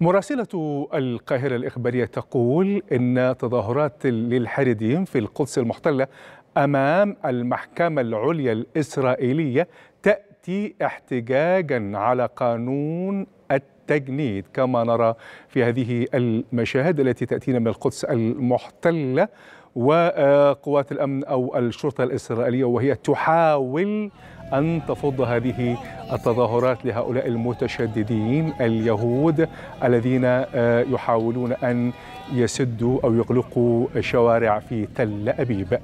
مراسلة القاهرة الإخبارية تقول إن تظاهرات للحارديين في القدس المحتلة أمام المحكمة العليا الإسرائيلية تأتي احتجاجا على قانون التجنيد كما نرى في هذه المشاهد التي تأتينا من القدس المحتلة وقوات الأمن أو الشرطة الإسرائيلية وهي تحاول أن تفض هذه التظاهرات لهؤلاء المتشددين اليهود الذين آه، يحاولون أن يسدوا أو يغلقوا شوارع في تل أبيب